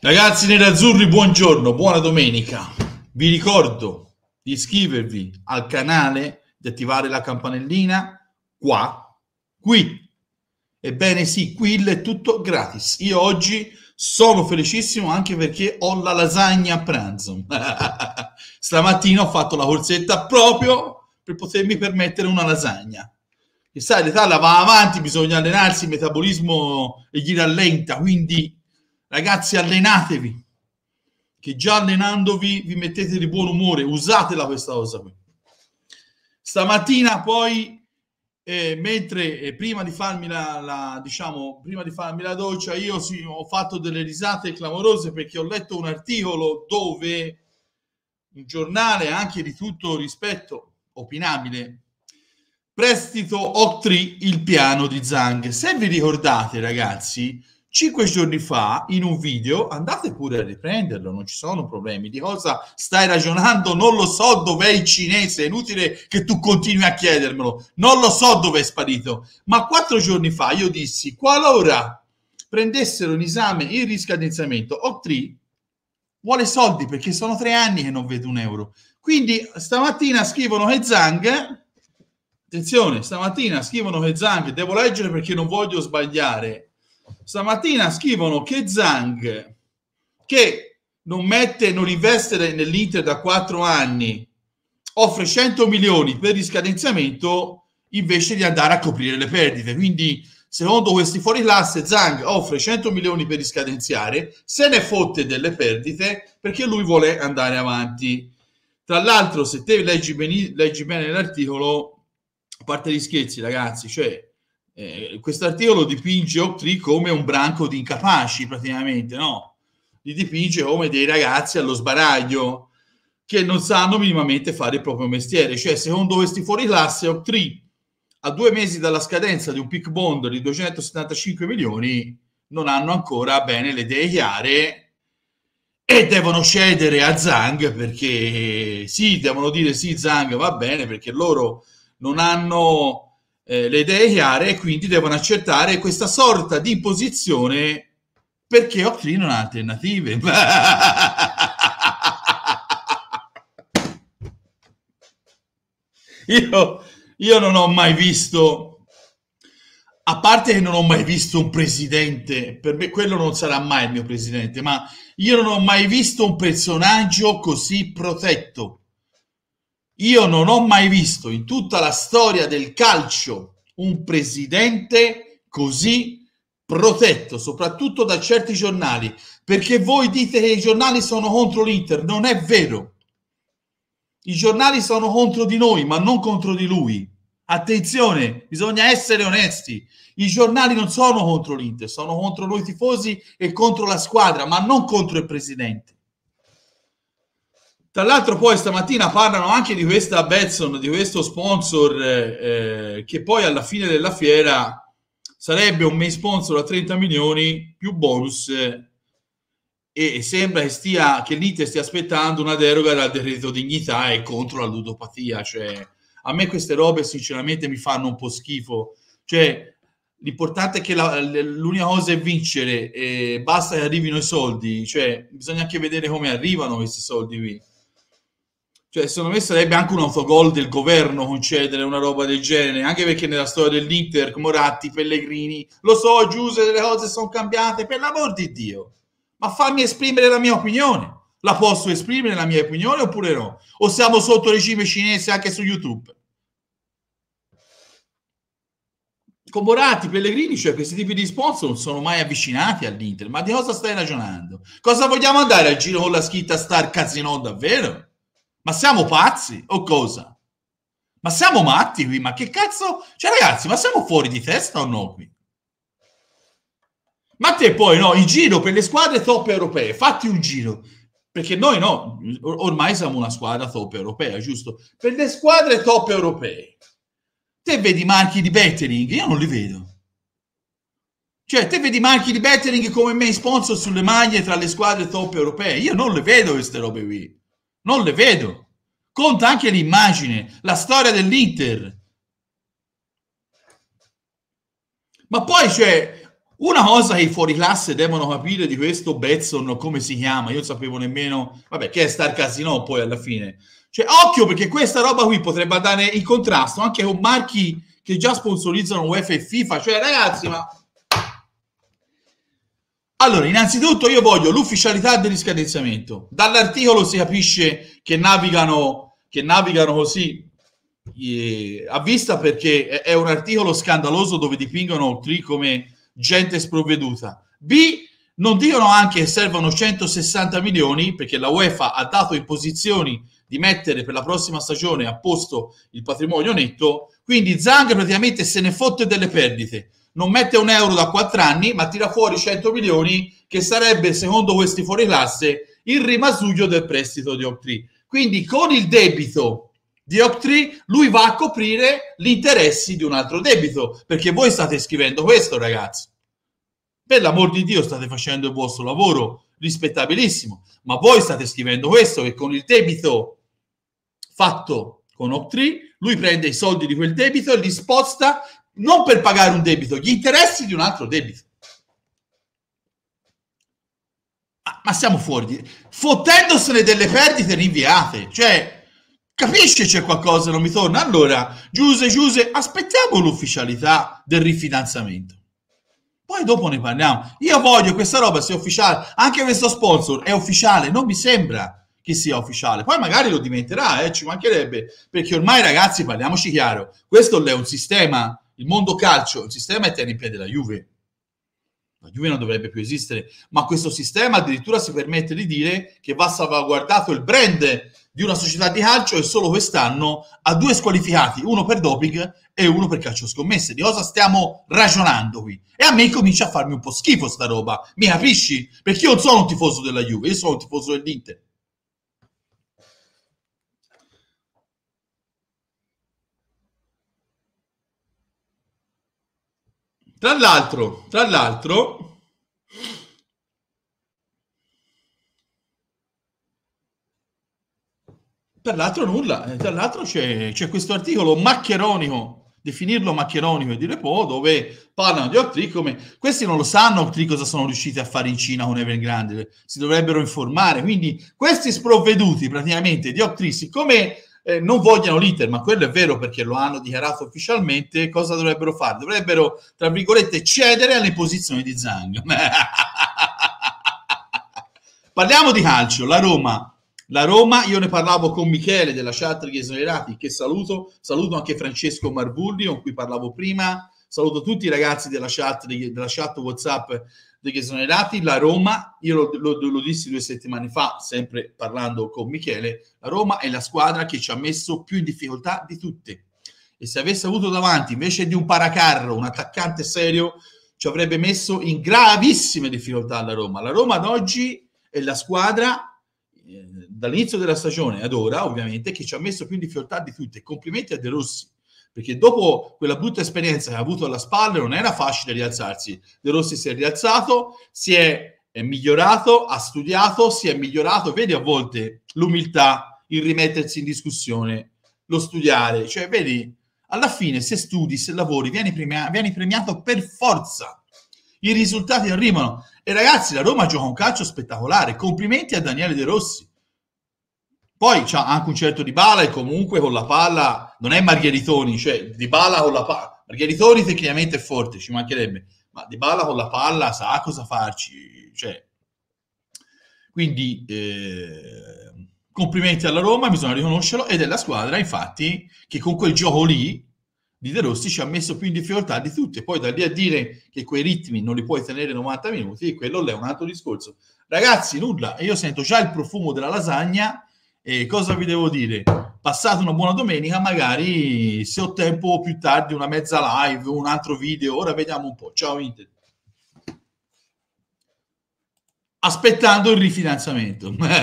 Ragazzi nerazzurri, buongiorno, buona domenica. Vi ricordo di iscrivervi al canale, di attivare la campanellina qua, qui. Ebbene sì, qui è tutto gratis. Io oggi sono felicissimo anche perché ho la lasagna a pranzo. Stamattina ho fatto la corsetta proprio per potermi permettere una lasagna. E sai, l'età va avanti, bisogna allenarsi, il metabolismo eh, gli rallenta, quindi Ragazzi, allenatevi, che già allenandovi vi mettete di buon umore, usatela questa cosa qui. Stamattina poi, eh, mentre eh, prima, di la, la, diciamo, prima di farmi la, doccia, io sì, ho fatto delle risate clamorose perché ho letto un articolo dove un giornale anche di tutto rispetto, opinabile, prestito oc il piano di Zang. Se vi ricordate, ragazzi, Cinque giorni fa, in un video, andate pure a riprenderlo, non ci sono problemi. Di cosa stai ragionando? Non lo so dov'è il cinese, è inutile che tu continui a chiedermelo. Non lo so dove è sparito. Ma quattro giorni fa io dissi, qualora prendessero in esame il riscadenziamento, OCTRI oh, vuole soldi perché sono tre anni che non vedo un euro. Quindi stamattina scrivono che Zang, attenzione, stamattina scrivono che Zang, devo leggere perché non voglio sbagliare, Stamattina scrivono che Zang, che non, mette, non investe nell'Inter da quattro anni, offre 100 milioni per riscadenziamento invece di andare a coprire le perdite. Quindi, secondo questi fuori classe, Zang offre 100 milioni per riscadenziare, se ne fotte delle perdite perché lui vuole andare avanti. Tra l'altro, se te leggi, bene, leggi bene l'articolo, a parte gli scherzi, ragazzi, cioè eh, questo articolo dipinge Octree come un branco di incapaci praticamente, no? Li dipinge come dei ragazzi allo sbaraglio che non sanno minimamente fare il proprio mestiere. Cioè, secondo questi fuori classe, Octree a due mesi dalla scadenza di un pick bond di 275 milioni non hanno ancora bene le idee chiare e devono cedere a Zang perché sì, devono dire sì, Zang va bene perché loro non hanno eh, le idee chiare e quindi devono accettare questa sorta di posizione perché Octree non ha alternative. io, io non ho mai visto, a parte che non ho mai visto un presidente, per me quello non sarà mai il mio presidente, ma io non ho mai visto un personaggio così protetto io non ho mai visto in tutta la storia del calcio un presidente così protetto, soprattutto da certi giornali, perché voi dite che i giornali sono contro l'Inter, non è vero. I giornali sono contro di noi, ma non contro di lui. Attenzione, bisogna essere onesti. I giornali non sono contro l'Inter, sono contro noi tifosi e contro la squadra, ma non contro il presidente. Tra l'altro poi stamattina parlano anche di questa Betson, di questo sponsor eh, eh che poi alla fine della fiera sarebbe un main sponsor a 30 milioni più bonus eh, e sembra che, stia, che l'Inter stia aspettando una deroga dal decreto dignità e contro la ludopatia. Cioè, a me queste robe sinceramente mi fanno un po' schifo. Cioè, l'importante è che la, l'unica cosa è vincere, e basta che arrivino i soldi, cioè bisogna anche vedere come arrivano questi soldi qui. Cioè, secondo me sarebbe anche un autogol del governo concedere una roba del genere, anche perché nella storia dell'Inter, Moratti, Pellegrini, lo so, Giuse, le cose sono cambiate, per l'amor di Dio. Ma fammi esprimere la mia opinione. La posso esprimere la mia opinione oppure no? O siamo sotto regime cinese anche su YouTube? con Moratti, Pellegrini, cioè questi tipi di sponsor non sono mai avvicinati all'Inter. Ma di cosa stai ragionando? Cosa vogliamo andare al giro con la scritta Star Casino davvero? Ma siamo pazzi o cosa? Ma siamo matti qui? Ma che cazzo? Cioè, ragazzi, ma siamo fuori di testa o no qui? Ma te poi no, in giro per le squadre top europee, fatti un giro. Perché noi no, or- ormai siamo una squadra top europea, giusto? Per le squadre top europee. Te vedi marchi di bettering? Io non li vedo. Cioè, te vedi marchi di bettering come main sponsor sulle maglie tra le squadre top europee? Io non le vedo queste robe qui. Non le vedo. Conta anche l'immagine, la storia dell'Inter. Ma poi c'è una cosa che i fuori classe devono capire di questo Betson, come si chiama, io non sapevo nemmeno, vabbè, che è Star Casino poi alla fine. Cioè, occhio perché questa roba qui potrebbe andare in contrasto anche con marchi che già sponsorizzano UEFA e FIFA. Cioè, ragazzi, ma allora, innanzitutto io voglio l'ufficialità del riscadenziamento. Dall'articolo si capisce che navigano, che navigano così eh, a vista perché è un articolo scandaloso dove dipingono Tri come gente sprovveduta. B, non dicono anche che servono 160 milioni perché la UEFA ha dato in imposizioni di mettere per la prossima stagione a posto il patrimonio netto, quindi Zang praticamente se ne fotte delle perdite non mette un euro da quattro anni, ma tira fuori 100 milioni, che sarebbe, secondo questi fuori classe, il rimasuglio del prestito di opt Quindi con il debito di opt lui va a coprire gli interessi di un altro debito, perché voi state scrivendo questo, ragazzi. Per l'amor di Dio state facendo il vostro lavoro, rispettabilissimo, ma voi state scrivendo questo, che con il debito fatto con opt lui prende i soldi di quel debito e li sposta non per pagare un debito, gli interessi di un altro debito. Ma, ma siamo fuori di... fottendosene delle perdite rinviate, cioè capisce c'è qualcosa non mi torna? Allora, Giuse, Giuse, aspettiamo l'ufficialità del rifinanziamento. Poi dopo ne parliamo. Io voglio questa roba sia ufficiale, anche questo sponsor è ufficiale, non mi sembra che sia ufficiale. Poi magari lo diventerà, eh, ci mancherebbe, perché ormai ragazzi, parliamoci chiaro, questo è un sistema il mondo calcio, il sistema è tenere in piedi la Juve. La Juve non dovrebbe più esistere, ma questo sistema addirittura si permette di dire che va salvaguardato il brand di una società di calcio e solo quest'anno ha due squalificati, uno per doping e uno per calcio scommesse. Di cosa stiamo ragionando qui? E a me comincia a farmi un po' schifo sta roba, mi capisci? Perché io non sono un tifoso della Juve, io sono un tifoso dell'Inter. Tra l'altro, tra l'altro, per l'altro nulla, eh, tra l'altro c'è, c'è questo articolo maccheronico, definirlo maccheronico e dire po', dove parlano di Ortric come questi non lo sanno Ortric cosa sono riusciti a fare in Cina con Evergrande, si dovrebbero informare, quindi questi sprovveduti praticamente di Ortric, siccome eh, non vogliano l'Inter, ma quello è vero perché lo hanno dichiarato ufficialmente, cosa dovrebbero fare? Dovrebbero, tra virgolette, cedere alle posizioni di Zang. Parliamo di calcio, la Roma. La Roma, io ne parlavo con Michele della chat degli esonerati, che saluto, saluto anche Francesco Marbulli, con cui parlavo prima, Saluto tutti i ragazzi della chat, della chat WhatsApp degli esonerati. La Roma, io lo, lo, lo, dissi due settimane fa, sempre parlando con Michele, la Roma è la squadra che ci ha messo più in difficoltà di tutte. E se avesse avuto davanti invece di un paracarro un attaccante serio, ci avrebbe messo in gravissime difficoltà la Roma. La Roma ad oggi è la squadra eh, dall'inizio della stagione ad ora, ovviamente, che ci ha messo più in difficoltà di tutte. Complimenti a De Rossi perché dopo quella brutta esperienza che ha avuto alla spalla non era facile rialzarsi. De Rossi si è rialzato, si è, è migliorato, ha studiato, si è migliorato, vedi a volte l'umiltà, il rimettersi in discussione, lo studiare, cioè vedi, alla fine se studi, se lavori, vieni, premia- vieni premiato per forza. I risultati arrivano. E ragazzi, la Roma gioca un calcio spettacolare. Complimenti a Daniele De Rossi poi c'ha anche un certo Di Bala e comunque con la palla non è Margheritoni, cioè Di Bala con la palla. Margheritoni tecnicamente è forte, ci mancherebbe, ma Di Bala con la palla sa cosa farci. Cioè. Quindi eh, complimenti alla Roma, bisogna riconoscerlo, ed è la squadra infatti che con quel gioco lì di De Rossi ci ha messo più in difficoltà di tutte. Poi da lì a dire che quei ritmi non li puoi tenere 90 minuti, quello è un altro discorso. Ragazzi, nulla, io sento già il profumo della lasagna e cosa vi devo dire? Passate una buona domenica, magari se ho tempo più tardi una mezza live, un altro video, ora vediamo un po'. Ciao Inter. Aspettando il rifinanziamento.